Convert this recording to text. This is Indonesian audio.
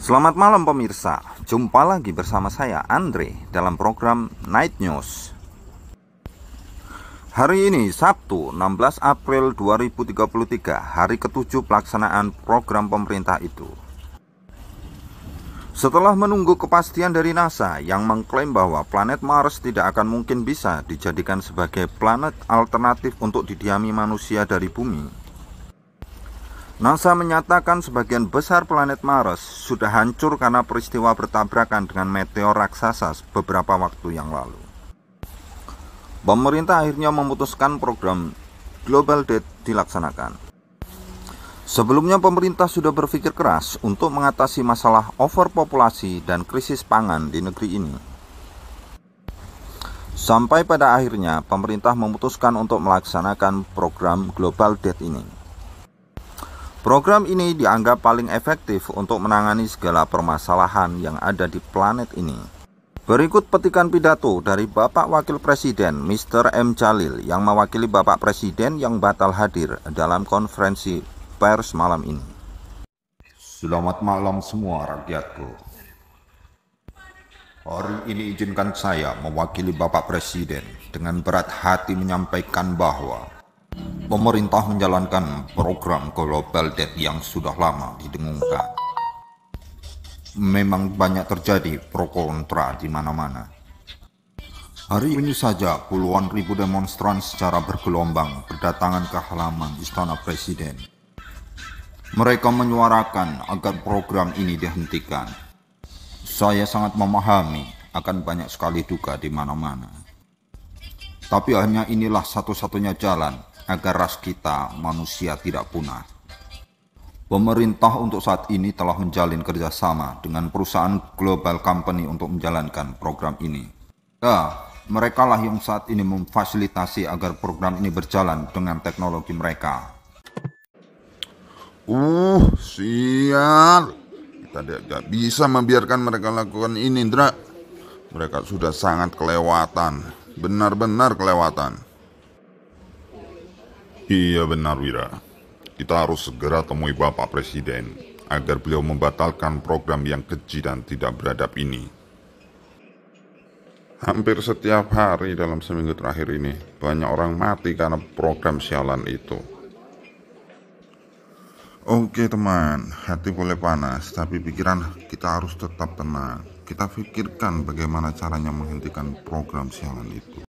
Selamat malam pemirsa, jumpa lagi bersama saya Andre dalam program Night News. Hari ini Sabtu 16 April 2033, hari ketujuh pelaksanaan program pemerintah itu. Setelah menunggu kepastian dari NASA yang mengklaim bahwa planet Mars tidak akan mungkin bisa dijadikan sebagai planet alternatif untuk didiami manusia dari bumi, NASA menyatakan sebagian besar planet Mars sudah hancur karena peristiwa bertabrakan dengan meteor raksasa beberapa waktu yang lalu. Pemerintah akhirnya memutuskan program Global Debt dilaksanakan. Sebelumnya pemerintah sudah berpikir keras untuk mengatasi masalah overpopulasi dan krisis pangan di negeri ini. Sampai pada akhirnya pemerintah memutuskan untuk melaksanakan program Global Debt ini. Program ini dianggap paling efektif untuk menangani segala permasalahan yang ada di planet ini. Berikut petikan pidato dari Bapak Wakil Presiden Mr. M. Jalil yang mewakili Bapak Presiden yang batal hadir dalam konferensi pers malam ini. Selamat malam semua rakyatku. Hari ini izinkan saya mewakili Bapak Presiden dengan berat hati menyampaikan bahwa pemerintah menjalankan program global debt yang sudah lama didengungkan. Memang banyak terjadi pro kontra di mana-mana. Hari ini saja puluhan ribu demonstran secara bergelombang berdatangan ke halaman Istana Presiden. Mereka menyuarakan agar program ini dihentikan. Saya sangat memahami akan banyak sekali duka di mana-mana. Tapi hanya inilah satu-satunya jalan agar ras kita manusia tidak punah. Pemerintah untuk saat ini telah menjalin kerjasama dengan perusahaan global company untuk menjalankan program ini. Ya, mereka lah yang saat ini memfasilitasi agar program ini berjalan dengan teknologi mereka. Uh, sial. Kita tidak bisa membiarkan mereka lakukan ini, Indra. Mereka sudah sangat kelewatan. Benar-benar kelewatan. Iya benar Wira. Kita harus segera temui Bapak Presiden agar beliau membatalkan program yang keji dan tidak beradab ini. Hampir setiap hari dalam seminggu terakhir ini, banyak orang mati karena program sialan itu. Oke teman, hati boleh panas, tapi pikiran kita harus tetap tenang. Kita pikirkan bagaimana caranya menghentikan program sialan itu.